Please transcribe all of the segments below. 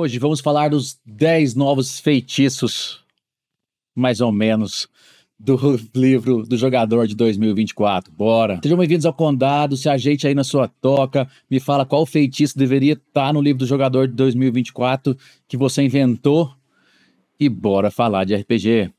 Hoje vamos falar dos 10 novos feitiços, mais ou menos, do livro do jogador de 2024. Bora! Sejam bem-vindos ao Condado, se ajeite aí na sua toca, me fala qual feitiço deveria estar no livro do jogador de 2024 que você inventou e bora falar de RPG.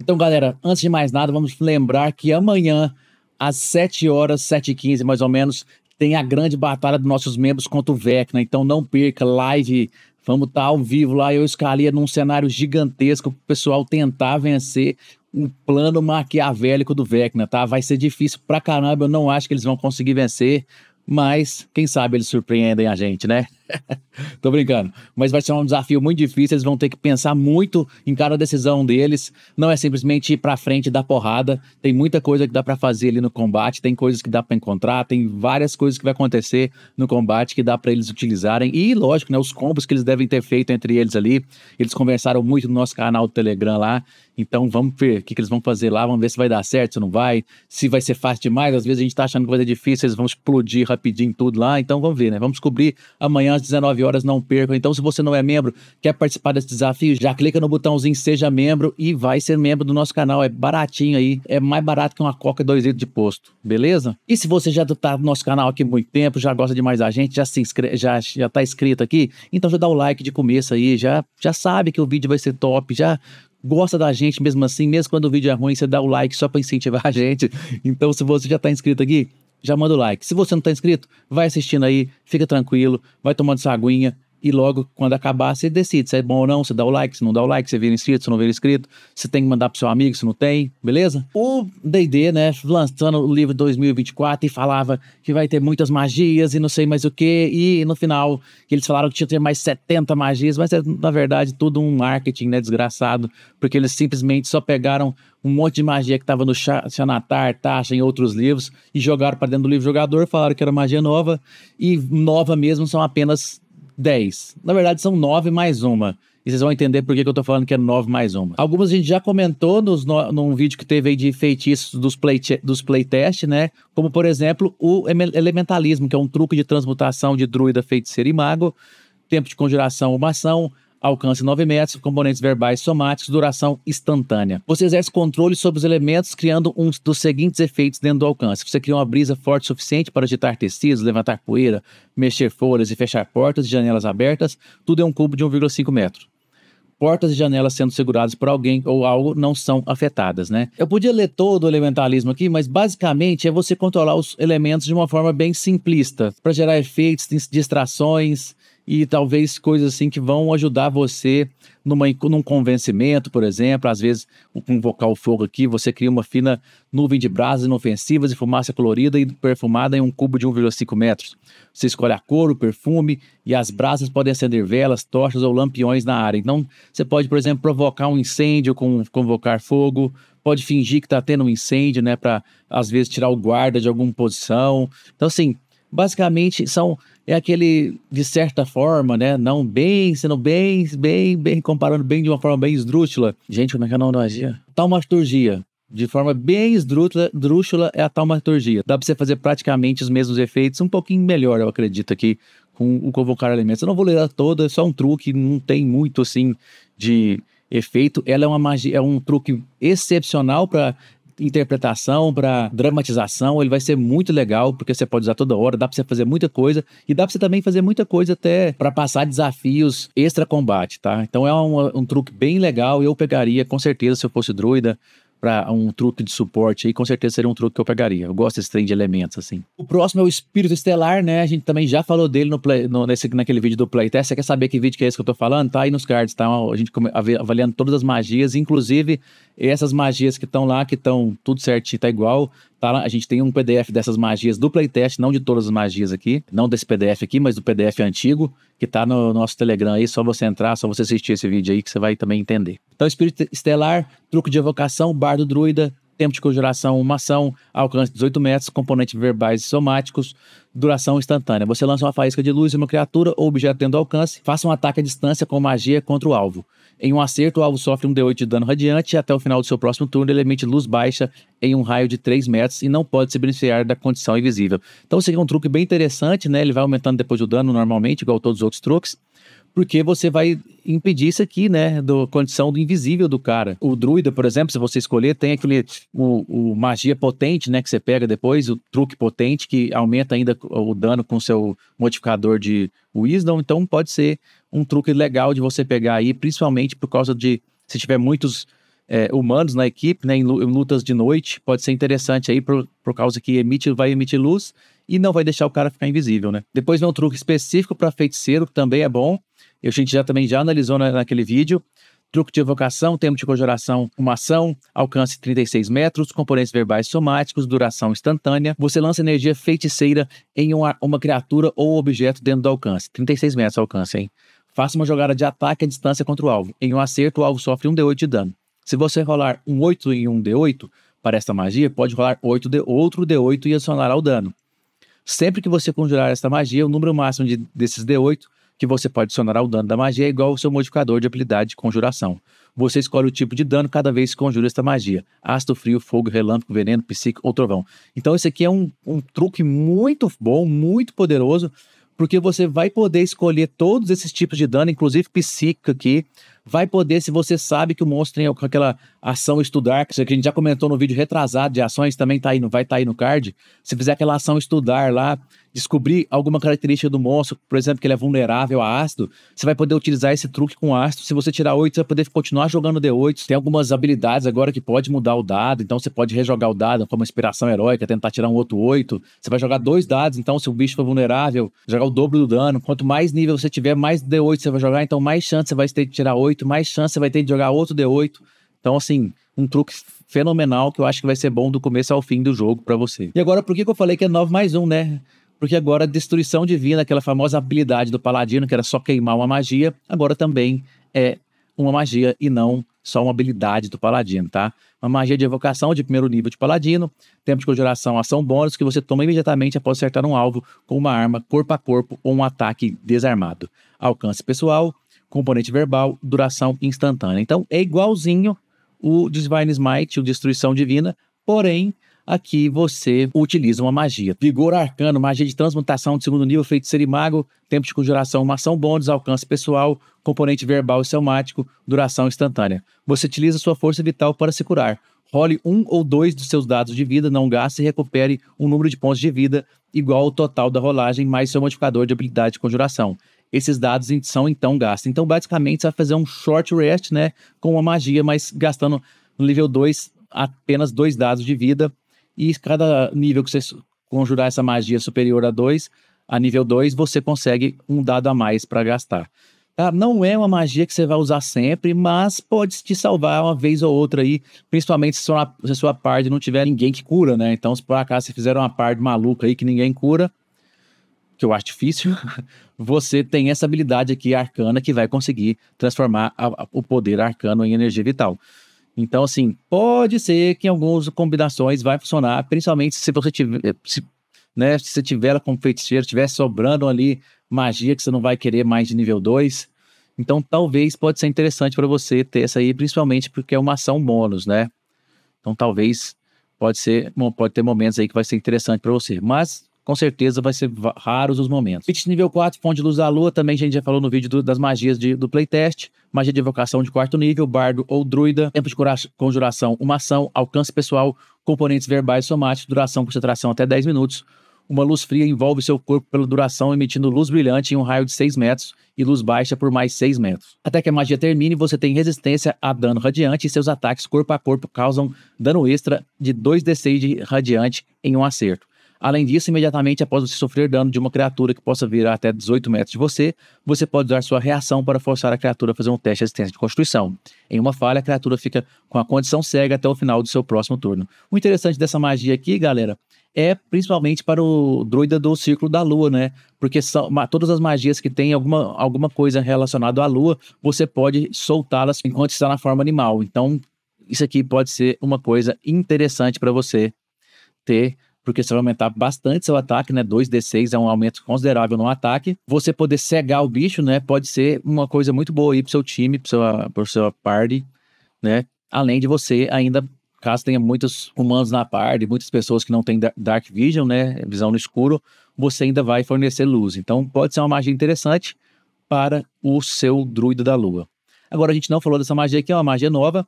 Então, galera, antes de mais nada, vamos lembrar que amanhã, às 7 horas, 7h15 mais ou menos, tem a grande batalha dos nossos membros contra o Vecna. Então não perca live Vamos estar tá ao vivo lá, eu escalia num cenário gigantesco para o pessoal tentar vencer o plano maquiavélico do Vecna, tá? Vai ser difícil pra caramba, eu não acho que eles vão conseguir vencer, mas quem sabe eles surpreendem a gente, né? Tô brincando. Mas vai ser um desafio muito difícil. Eles vão ter que pensar muito em cada decisão deles. Não é simplesmente ir pra frente e dar porrada. Tem muita coisa que dá para fazer ali no combate. Tem coisas que dá para encontrar. Tem várias coisas que vai acontecer no combate que dá para eles utilizarem. E, lógico, né? Os combos que eles devem ter feito entre eles ali. Eles conversaram muito no nosso canal do Telegram lá. Então vamos ver o que, que, eles vão fazer lá, vamos ver se vai dar certo, se não vai, se vai ser fácil demais. Às vezes a gente tá achando que vai ser difícil, eles vão explodir rapidinho tudo lá. Então vamos ver, né? Vamos descobrir amanhã às 19 horas, não percam. Então, se você não é membro, quer participar desse desafio, já clica no botãozinho Seja Membro e vai ser membro do nosso canal. É baratinho aí, é mais barato que uma Coca 2 litros de posto, beleza? E se você já tá no nosso canal aqui há muito tempo, já gosta demais da gente, já se inscreve, já, já tá inscrito aqui, então já dá o like de começo aí, já, já sabe que o vídeo vai ser top, já gosta da gente mesmo assim, mesmo quando o vídeo é ruim, você dá o like só para incentivar a gente. Então, se você já está inscrito aqui, já manda o like. Se você não está inscrito, vai assistindo aí, fica tranquilo, vai tomando essa aguinha e logo quando acabar você decide se é bom ou não, se dá o like, se não dá o like, se vira inscrito, se não vira inscrito, se tem que mandar pro seu amigo, se não tem, beleza? O D&D, né, lançando o livro 2024 e falava que vai ter muitas magias e não sei mais o que, e no final eles falaram que tinha que ter mais 70 magias, mas é na verdade tudo um marketing, né, desgraçado, porque eles simplesmente só pegaram um monte de magia que estava no Xanatar, tasha em outros livros, e jogaram para dentro do livro jogador, falaram que era magia nova, e nova mesmo são apenas 10. Na verdade, são 9 mais uma. E vocês vão entender por que, que eu tô falando que é 9 mais uma. Algumas a gente já comentou nos, no, num vídeo que teve aí de feitiços dos, play, dos playtest, né? Como, por exemplo, o elementalismo, que é um truque de transmutação de druida, feiticeiro e mago. Tempo de conjuração, uma ação alcance 9 metros, componentes verbais somáticos, duração instantânea. Você exerce controle sobre os elementos, criando um dos seguintes efeitos dentro do alcance. Você cria uma brisa forte o suficiente para agitar tecidos, levantar poeira, mexer folhas e fechar portas e janelas abertas. Tudo é um cubo de 1,5 metro. portas e janelas sendo seguradas por alguém ou algo não são afetadas, né? Eu podia ler todo o elementalismo aqui, mas basicamente é você controlar os elementos de uma forma bem simplista, para gerar efeitos, distrações, e talvez coisas assim que vão ajudar você numa, num convencimento, por exemplo. Às vezes, convocar o fogo aqui, você cria uma fina nuvem de brasas inofensivas e fumaça colorida e perfumada em um cubo de 1,5 metros. Você escolhe a cor, o perfume e as brasas podem acender velas, tochas ou lampiões na área. Então, você pode, por exemplo, provocar um incêndio com convocar fogo, pode fingir que está tendo um incêndio, né, para às vezes tirar o guarda de alguma posição. Então, assim, basicamente são é aquele de certa forma, né, não bem, sendo bem, bem, bem comparando bem de uma forma bem esdrúxula. Gente, como é que é a nomenclatura? Taumaturgia. De forma bem esdrúxula, drúxula é a taumaturgia. Dá para você fazer praticamente os mesmos efeitos, um pouquinho melhor, eu acredito aqui, com o convocar elementos. Eu não vou ler ela toda, é só um truque, não tem muito assim de efeito. Ela é uma magia, é um truque excepcional para interpretação, para dramatização, ele vai ser muito legal, porque você pode usar toda hora, dá para você fazer muita coisa e dá para você também fazer muita coisa até para passar desafios extra combate, tá? Então é um, um truque bem legal, eu pegaria com certeza se eu fosse druida, para um truque de suporte aí, com certeza seria um truque que eu pegaria. Eu gosto desse trem de elementos, assim. O próximo é o Espírito Estelar, né? A gente também já falou dele no, play, no nesse, naquele vídeo do Playtest. Você quer saber que vídeo que é esse que eu tô falando? Tá aí nos cards, tá? A gente avaliando todas as magias, inclusive essas magias que estão lá, que estão tudo certinho, tá igual. Tá? A gente tem um PDF dessas magias do playtest, não de todas as magias aqui, não desse PDF aqui, mas do PDF antigo, que está no nosso Telegram aí, só você entrar, só você assistir esse vídeo aí que você vai também entender. Então, Espírito Estelar, Truque de Evocação, Bardo Druida, tempo de conjuração, uma ação, alcance 18 metros, componentes verbais e somáticos, duração instantânea. Você lança uma faísca de luz em uma criatura ou objeto dentro do alcance, faça um ataque à distância com magia contra o alvo. Em um acerto, o alvo sofre um D8 de dano radiante e até o final do seu próximo turno ele emite luz baixa em um raio de 3 metros e não pode se beneficiar da condição invisível. Então, isso aqui é um truque bem interessante, né? Ele vai aumentando depois do dano normalmente, igual todos os outros truques porque você vai impedir isso aqui, né, da condição do invisível do cara. O druida, por exemplo, se você escolher, tem aquele o, o magia potente, né, que você pega depois, o truque potente que aumenta ainda o dano com seu modificador de wisdom, então pode ser um truque legal de você pegar aí, principalmente por causa de se tiver muitos é, humanos na equipe, né, em lutas de noite, pode ser interessante aí por, por causa que emite, vai emitir luz e não vai deixar o cara ficar invisível, né? Depois vem um truque específico para feiticeiro, que também é bom, a gente já também já analisou na, né, naquele vídeo. Truque de evocação, tempo de conjuração, uma ação, alcance 36 metros, componentes verbais somáticos, duração instantânea. Você lança energia feiticeira em uma, uma criatura ou objeto dentro do alcance. 36 metros alcance, hein? Faça uma jogada de ataque à distância contra o alvo. Em um acerto, o alvo sofre 1 D8 de dano. Se você rolar um 8 em um D8 para esta magia, pode rolar 8 de outro D8 e adicionar ao dano. Sempre que você conjurar esta magia, o número máximo de, desses D8 que você pode adicionar ao dano da magia é igual ao seu modificador de habilidade de conjuração. Você escolhe o tipo de dano cada vez que conjura esta magia: ácido, frio, fogo, relâmpago, veneno, psíquico ou trovão. Então, esse aqui é um, um truque muito bom, muito poderoso, porque você vai poder escolher todos esses tipos de dano, inclusive psíquico aqui. Vai poder, se você sabe que o monstro tem aquela ação estudar, que a gente já comentou no vídeo retrasado de ações, também tá aí, vai estar tá aí no card. Se fizer aquela ação estudar lá, descobrir alguma característica do monstro, por exemplo, que ele é vulnerável a ácido, você vai poder utilizar esse truque com ácido. Se você tirar 8, você vai poder continuar jogando D8. Tem algumas habilidades agora que pode mudar o dado, então você pode rejogar o dado com uma inspiração heróica, tentar tirar um outro 8. Você vai jogar dois dados, então se o bicho for vulnerável, jogar o dobro do dano. Quanto mais nível você tiver, mais D8 você vai jogar, então mais chance você vai ter de tirar 8, mais chance você vai ter de jogar outro D8. Então, assim, um truque fenomenal que eu acho que vai ser bom do começo ao fim do jogo para você. E agora, por que, que eu falei que é 9 mais 1, né? porque agora a destruição divina, aquela famosa habilidade do paladino, que era só queimar uma magia, agora também é uma magia e não só uma habilidade do paladino, tá? Uma magia de evocação de primeiro nível de paladino, tempo de conjuração, ação bônus, que você toma imediatamente após acertar um alvo com uma arma corpo a corpo ou um ataque desarmado. Alcance pessoal, componente verbal, duração instantânea. Então, é igualzinho o Divine Smite, o Destruição Divina, porém, aqui você utiliza uma magia. Vigor arcano, magia de transmutação de segundo nível, feito ser mago, tempo de conjuração, uma ação bônus, alcance pessoal, componente verbal e selmático, duração instantânea. Você utiliza sua força vital para se curar. Role um ou dois dos seus dados de vida, não gaste e recupere um número de pontos de vida igual ao total da rolagem mais seu modificador de habilidade de conjuração esses dados são então gastos. Então, basicamente, você vai fazer um short rest, né? Com uma magia, mas gastando no nível 2 apenas dois dados de vida e cada nível que você conjurar essa magia superior a 2, a nível 2, você consegue um dado a mais para gastar. Tá? Não é uma magia que você vai usar sempre, mas pode te salvar uma vez ou outra aí, principalmente se, sua, se a sua parte não tiver ninguém que cura, né? Então, se por acaso você fizer uma parte maluca aí que ninguém cura, que eu acho difícil, você tem essa habilidade aqui arcana que vai conseguir transformar a, a, o poder arcano em energia vital. Então, assim, pode ser que em algumas combinações vai funcionar, principalmente se você tiver, eh, se, né, se você tiver ela como feiticeiro, tiver sobrando ali magia que você não vai querer mais de nível 2. Então, talvez pode ser interessante para você ter essa aí, principalmente porque é uma ação bônus, né? Então, talvez pode ser, pode ter momentos aí que vai ser interessante para você. Mas com certeza vai ser raros os momentos. Pitch nível 4, fonte de luz da lua, também a gente já falou no vídeo do, das magias de, do playtest, magia de evocação de quarto nível, bardo ou druida, tempo de conjuração, uma ação, alcance pessoal, componentes verbais somáticos, duração, concentração até 10 minutos. Uma luz fria envolve seu corpo pela duração, emitindo luz brilhante em um raio de 6 metros e luz baixa por mais 6 metros. Até que a magia termine, você tem resistência a dano radiante e seus ataques corpo a corpo causam dano extra de 2d6 de radiante em um acerto. Além disso, imediatamente após você sofrer dano de uma criatura que possa vir até 18 metros de você, você pode usar sua reação para forçar a criatura a fazer um teste de resistência de constituição. Em uma falha, a criatura fica com a condição cega até o final do seu próximo turno. O interessante dessa magia aqui, galera, é principalmente para o druida do Círculo da Lua, né? Porque são, todas as magias que têm alguma, alguma coisa relacionada à Lua, você pode soltá-las enquanto está na forma animal. Então, isso aqui pode ser uma coisa interessante para você ter porque você vai aumentar bastante seu ataque, né? 2d6 é um aumento considerável no ataque. Você poder cegar o bicho, né? Pode ser uma coisa muito boa aí pro seu time, pro seu, pro seu party, né? Além de você ainda, caso tenha muitos humanos na party, muitas pessoas que não têm Dark Vision, né? Visão no escuro, você ainda vai fornecer luz. Então pode ser uma magia interessante para o seu druido da lua. Agora a gente não falou dessa magia aqui, é uma magia nova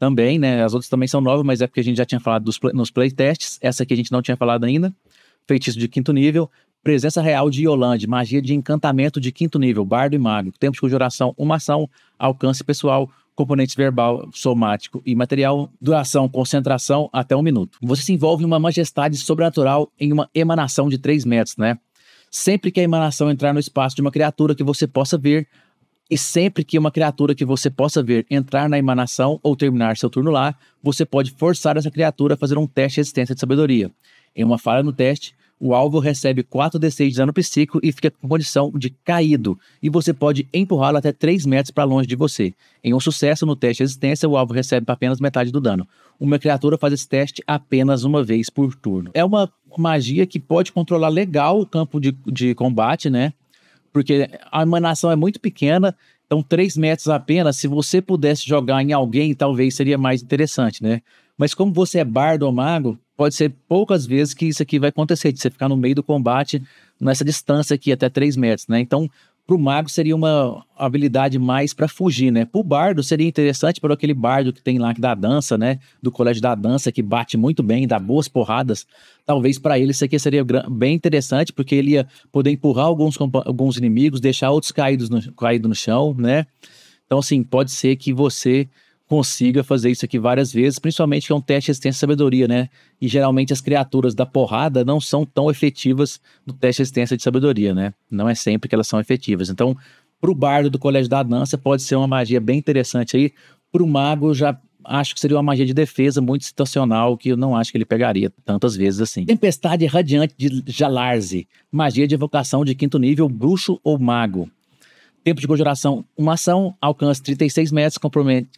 também, né? As outras também são novas, mas é porque a gente já tinha falado dos play, nos playtests. Essa aqui a gente não tinha falado ainda. Feitiço de quinto nível. Presença real de Yolande. Magia de encantamento de quinto nível. Bardo e mago. Tempo de conjuração, uma ação. Alcance pessoal. Componentes verbal, somático e material. Duração, concentração, até um minuto. Você se envolve em uma majestade sobrenatural em uma emanação de 3 metros, né? Sempre que a emanação entrar no espaço de uma criatura que você possa ver, e sempre que uma criatura que você possa ver entrar na emanação ou terminar seu turno lá, você pode forçar essa criatura a fazer um teste de resistência de sabedoria. Em uma falha no teste, o alvo recebe 4d6 de dano psíquico e fica com condição de caído, e você pode empurrá-lo até 3 metros para longe de você. Em um sucesso no teste de resistência, o alvo recebe apenas metade do dano. Uma criatura faz esse teste apenas uma vez por turno. É uma magia que pode controlar legal o campo de, de combate, né? porque a emanação é muito pequena, então 3 metros apenas, se você pudesse jogar em alguém, talvez seria mais interessante, né? Mas como você é bardo ou mago, pode ser poucas vezes que isso aqui vai acontecer, de você ficar no meio do combate nessa distância aqui, até 3 metros, né? Então, para o mago seria uma habilidade mais para fugir, né? Para o bardo seria interessante para aquele bardo que tem lá da dança, né? Do colégio da dança que bate muito bem, dá boas porradas. Talvez para ele isso aqui seria bem interessante porque ele ia poder empurrar alguns, alguns inimigos, deixar outros caídos no, caído no chão, né? Então assim pode ser que você consiga fazer isso aqui várias vezes, principalmente que é um teste de resistência e sabedoria, né? E geralmente as criaturas da porrada não são tão efetivas no teste de resistência de sabedoria, né? Não é sempre que elas são efetivas. Então, pro bardo do Colégio da Dança pode ser uma magia bem interessante aí. Pro mago já acho que seria uma magia de defesa muito situacional que eu não acho que ele pegaria tantas vezes assim. Tempestade Radiante de Jalarze, magia de evocação de quinto nível, bruxo ou mago. Tempo de conjuração, uma ação, alcance 36 metros,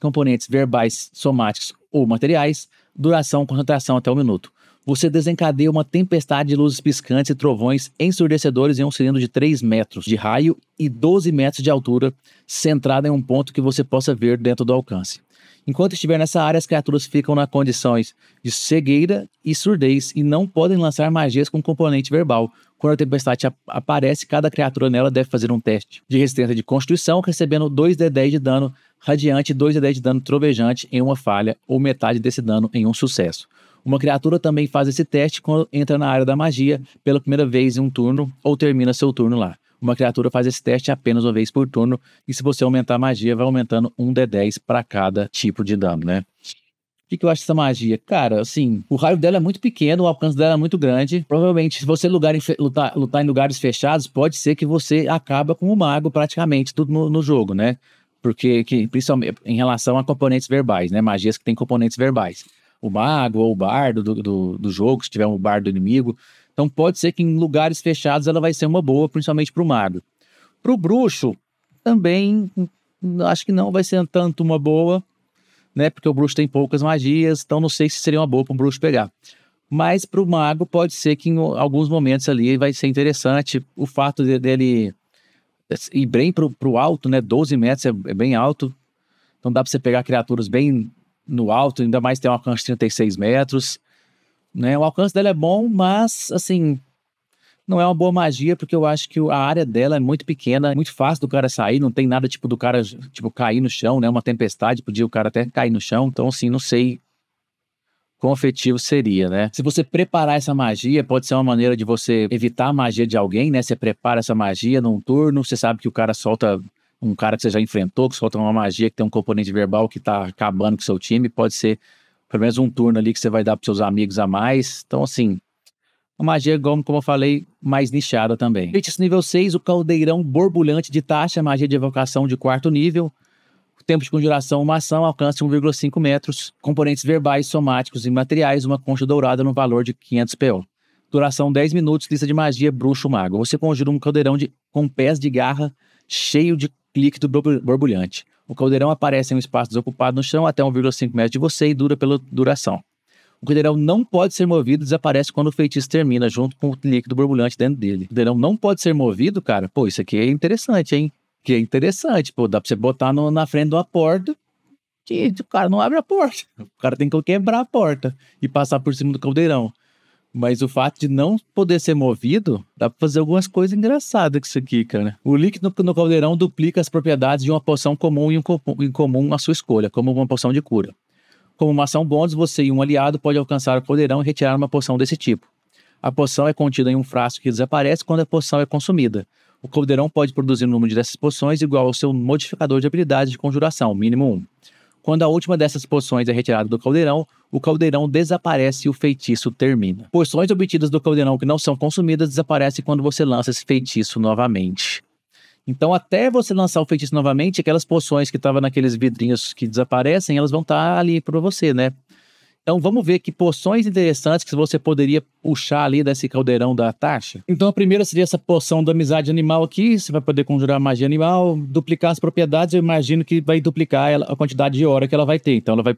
componentes verbais, somáticos ou materiais, duração, concentração até um minuto. Você desencadeia uma tempestade de luzes piscantes e trovões ensurdecedores em um cilindro de 3 metros de raio e 12 metros de altura, centrada em um ponto que você possa ver dentro do alcance. Enquanto estiver nessa área, as criaturas ficam nas condições de cegueira e surdez e não podem lançar magias com componente verbal, quando a tempestade aparece, cada criatura nela deve fazer um teste de resistência de constituição, recebendo 2d10 de dano radiante e 2d10 de dano trovejante em uma falha, ou metade desse dano em um sucesso. Uma criatura também faz esse teste quando entra na área da magia pela primeira vez em um turno ou termina seu turno lá. Uma criatura faz esse teste apenas uma vez por turno, e se você aumentar a magia, vai aumentando um D10 para cada tipo de dano, né? que, que eu acho dessa magia? Cara, assim, o raio dela é muito pequeno, o alcance dela é muito grande. Provavelmente, se você lugar em lutar, lutar, em lugares fechados, pode ser que você acaba com o mago praticamente tudo no, no jogo, né? Porque, que, principalmente em relação a componentes verbais, né? Magias que têm componentes verbais. O mago ou o bardo do, do, do jogo, se tiver um bardo inimigo. Então, pode ser que em lugares fechados ela vai ser uma boa, principalmente pro mago. Pro bruxo, também hum, acho que não vai ser tanto uma boa né? Porque o bruxo tem poucas magias, então não sei se seria uma boa para um bruxo pegar. Mas para o mago pode ser que em alguns momentos ali vai ser interessante o fato de, dele ir bem para o alto, né? 12 metros é, é bem alto, então dá para você pegar criaturas bem no alto, ainda mais tem um alcance de 36 metros. Né? O alcance dela é bom, mas assim, não é uma boa magia, porque eu acho que a área dela é muito pequena, é muito fácil do cara sair, não tem nada tipo do cara, tipo, cair no chão, né? Uma tempestade, podia o cara até cair no chão. Então, assim, não sei quão efetivo seria, né? Se você preparar essa magia, pode ser uma maneira de você evitar a magia de alguém, né? Você prepara essa magia num turno, você sabe que o cara solta um cara que você já enfrentou, que solta uma magia que tem um componente verbal que tá acabando com o seu time, pode ser pelo menos um turno ali que você vai dar pros seus amigos a mais. Então, assim, magia, como, como eu falei, mais nichada também. Feitiço nível 6, o caldeirão borbulhante de taxa, magia de evocação de quarto nível. Tempo de conjuração, uma ação, alcance 1,5 metros. Componentes verbais, somáticos e materiais, uma concha dourada no valor de 500 PO. Duração 10 minutos, lista de magia, bruxo mago. Você conjura um caldeirão de, com pés de garra cheio de líquido borbulhante. O caldeirão aparece em um espaço desocupado no chão até 1,5 metros de você e dura pela duração. O caldeirão não pode ser movido, desaparece quando o feitiço termina, junto com o líquido borbulhante dentro dele. O caldeirão não pode ser movido, cara. Pô, isso aqui é interessante, hein? Que é interessante, pô. Dá pra você botar no, na frente de uma porta que o cara não abre a porta. O cara tem que quebrar a porta e passar por cima do caldeirão. Mas o fato de não poder ser movido, dá pra fazer algumas coisas engraçadas com isso aqui, cara. O líquido no caldeirão duplica as propriedades de uma poção comum e um comum à sua escolha, como uma poção de cura. Como uma ação bônus, você e um aliado pode alcançar o poderão e retirar uma poção desse tipo. A poção é contida em um frasco que desaparece quando a poção é consumida. O caldeirão pode produzir um número dessas poções igual ao seu modificador de habilidade de conjuração, mínimo 1. Quando a última dessas poções é retirada do caldeirão, o caldeirão desaparece e o feitiço termina. Poções obtidas do caldeirão que não são consumidas desaparecem quando você lança esse feitiço novamente. Então, até você lançar o feitiço novamente, aquelas poções que estavam naqueles vidrinhos que desaparecem, elas vão estar tá ali para você, né? Então vamos ver que poções interessantes que você poderia puxar ali desse caldeirão da taxa. Então a primeira seria essa poção da amizade animal aqui. Você vai poder conjurar magia animal, duplicar as propriedades. Eu imagino que vai duplicar a quantidade de hora que ela vai ter. Então ela vai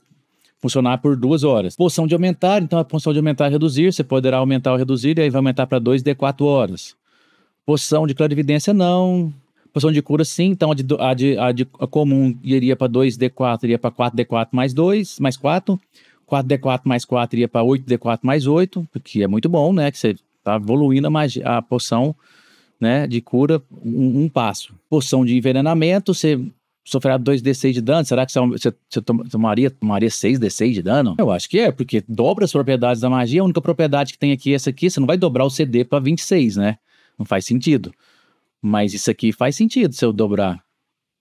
funcionar por duas horas. Poção de aumentar, então a poção de aumentar e reduzir. Você poderá aumentar ou reduzir e aí vai aumentar para 2 de 4 horas. Poção de clarividência não poção de cura sim, então a, de, a, de, a, de, a comum iria para 2D4, iria para 4D4 mais 2, mais 4. 4D4 mais 4 iria para 8D4 mais 8, que é muito bom, né? Que você está evoluindo a, magia, a poção né, de cura um, um passo. Poção de envenenamento, você sofrerá 2d6 de dano. Será que você, você tomaria, tomaria 6d6 de dano? Eu acho que é, porque dobra as propriedades da magia. A única propriedade que tem aqui é essa aqui. Você não vai dobrar o CD para 26, né? Não faz sentido mas isso aqui faz sentido se eu dobrar.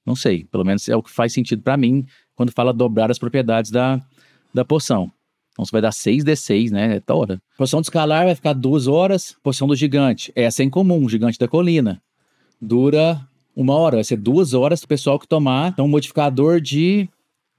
Não sei, pelo menos é o que faz sentido para mim quando fala dobrar as propriedades da, da porção. Então você vai dar 6d6, né? É tá hora. Porção do escalar vai ficar duas horas. Porção do gigante. Essa é incomum, gigante da colina. Dura uma hora, vai ser duas horas pro pessoal que tomar. Então, um modificador de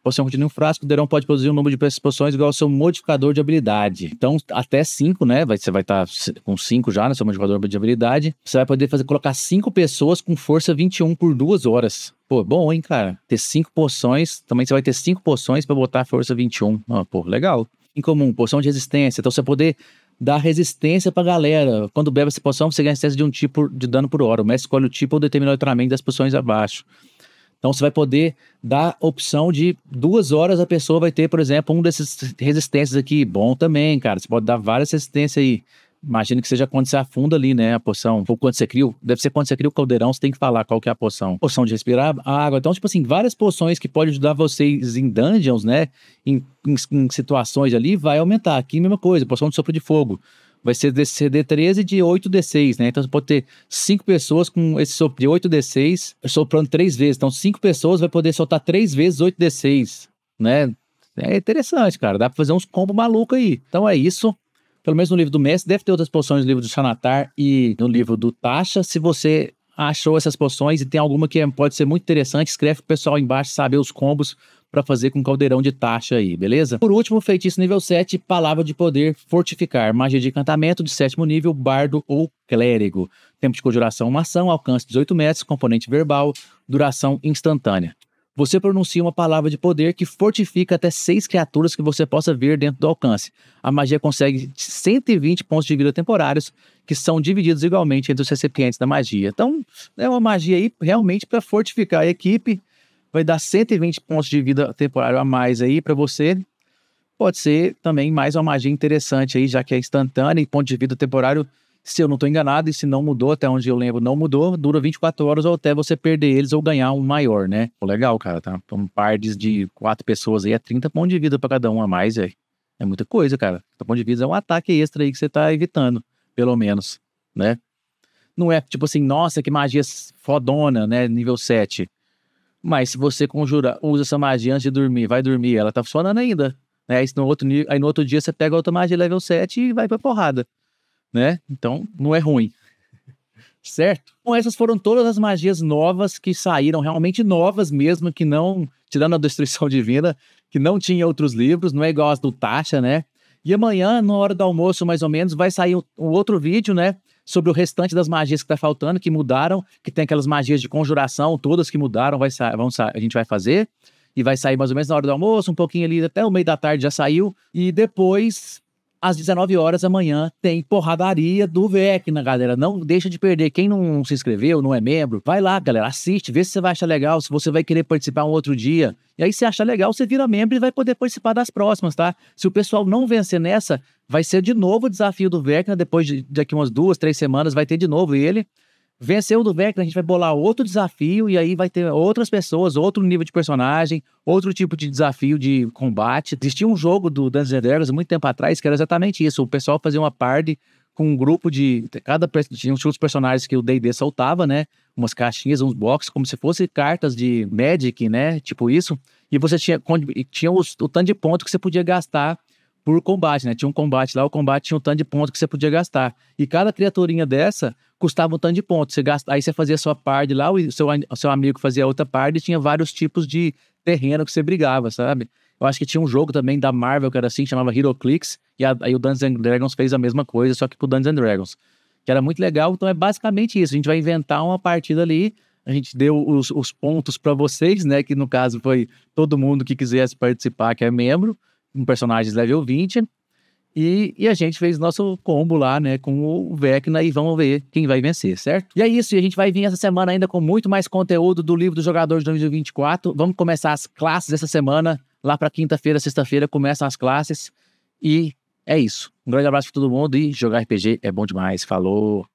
poção contida em um frasco, o Derão pode produzir um número de poções igual ao seu modificador de habilidade. Então, até 5, né? Vai, você vai estar tá com 5 já no né, seu modificador de habilidade. Você vai poder fazer, colocar 5 pessoas com força 21 por duas horas. Pô, bom, hein, cara? Ter 5 poções. Também você vai ter 5 poções para botar força 21. Ah, pô, legal. Em comum, poção de resistência. Então, você vai poder dar resistência pra galera. Quando bebe essa poção, você ganha resistência de um tipo de dano por hora. O mestre escolhe o tipo ou determina o tratamento das poções abaixo. Então você vai poder dar opção de duas horas a pessoa vai ter, por exemplo, um desses resistências aqui, bom também, cara. Você pode dar várias resistências aí. imagina que seja quando você afunda ali, né? A poção. Ou quando você cria. Deve ser quando você cria o caldeirão, você tem que falar qual que é a poção. Poção de respirar água. Então, tipo assim, várias poções que pode ajudar vocês em dungeons, né? Em, em, em situações ali, vai aumentar. Aqui, mesma coisa, poção de sopro de fogo vai ser CD13 de 8D6, né? Então você pode ter cinco pessoas com esse sopro de 8D6 soprando três vezes. Então cinco pessoas vai poder soltar três vezes 8D6, né? É interessante, cara. Dá pra fazer uns combos malucos aí. Então é isso. Pelo menos no livro do Mestre. Deve ter outras poções no livro do Xanatar e no livro do Tasha. Se você achou essas poções e tem alguma que é, pode ser muito interessante, escreve pro pessoal embaixo saber os combos para fazer com caldeirão de taxa aí, beleza? Por último, feitiço nível 7, palavra de poder, fortificar, magia de encantamento de sétimo nível, bardo ou clérigo. Tempo de conjuração, uma ação, alcance 18 metros, componente verbal, duração instantânea. Você pronuncia uma palavra de poder que fortifica até seis criaturas que você possa ver dentro do alcance. A magia consegue 120 pontos de vida temporários, que são divididos igualmente entre os recipientes da magia. Então, é uma magia aí realmente para fortificar a equipe, vai dar 120 pontos de vida temporário a mais aí para você. Pode ser também mais uma magia interessante aí, já que é instantânea e ponto de vida temporário, se eu não estou enganado, e se não mudou, até onde eu lembro, não mudou, dura 24 horas ou até você perder eles ou ganhar um maior, né? legal, cara, tá? Um então, par de quatro pessoas aí é 30 pontos de vida para cada um a mais, aí é, é muita coisa, cara. Do ponto de vida é um ataque extra aí que você tá evitando, pelo menos, né? Não é tipo assim, nossa, que magia fodona, né? Nível 7. Mas se você conjura, usa essa magia antes de dormir, vai dormir, ela tá funcionando ainda. Né? Aí, no outro, aí no outro dia você pega outra magia level 7 e vai pra porrada. Né? Então, não é ruim. Certo? Bom, essas foram todas as magias novas que saíram, realmente novas mesmo, que não, tirando a destruição divina, que não tinha outros livros, não é igual as do Tasha, né? E amanhã, na hora do almoço, mais ou menos, vai sair um outro vídeo, né? sobre o restante das magias que tá faltando, que mudaram, que tem aquelas magias de conjuração, todas que mudaram, vai vão a gente vai fazer. E vai sair mais ou menos na hora do almoço, um pouquinho ali, até o meio da tarde já saiu. E depois às 19 horas amanhã tem porradaria do Vecna, né, galera. Não deixa de perder. Quem não se inscreveu, não é membro, vai lá, galera, assiste, vê se você vai achar legal, se você vai querer participar um outro dia. E aí, se achar legal, você vira membro e vai poder participar das próximas, tá? Se o pessoal não vencer nessa, vai ser de novo o desafio do Vecna. Né? Depois de, daqui umas duas, três semanas, vai ter de novo ele. Venceu o do Vecna, a gente vai bolar outro desafio e aí vai ter outras pessoas, outro nível de personagem, outro tipo de desafio de combate. Existia um jogo do Dungeons Dragons muito tempo atrás que era exatamente isso. O pessoal fazia uma party com um grupo de cada tinha uns tipo personagens que o D&D soltava, né? Umas caixinhas, uns boxes, como se fosse cartas de Magic, né? Tipo isso. E você tinha tinha os, o tanto de ponto que você podia gastar por combate, né? Tinha um combate lá, o combate tinha um tanto de ponto que você podia gastar. E cada criaturinha dessa custava um tanto de pontos. Você gasta, aí você fazia a sua parte lá, o seu, o seu amigo fazia a outra parte e tinha vários tipos de terreno que você brigava, sabe? Eu acho que tinha um jogo também da Marvel que era assim, chamava Hero Clicks, e aí o Dungeons and Dragons fez a mesma coisa, só que pro Dungeons and Dragons. Que era muito legal, então é basicamente isso. A gente vai inventar uma partida ali, a gente deu os, os pontos para vocês, né? Que no caso foi todo mundo que quisesse participar, que é membro, com um personagens level 20. E, e, a gente fez nosso combo lá, né, com o Vecna e vamos ver quem vai vencer, certo? E é isso, e a gente vai vir essa semana ainda com muito mais conteúdo do livro do jogador de 2024. Vamos começar as classes essa semana, lá para quinta-feira, sexta-feira começam as classes. E é isso. Um grande abraço para todo mundo e jogar RPG é bom demais. Falou.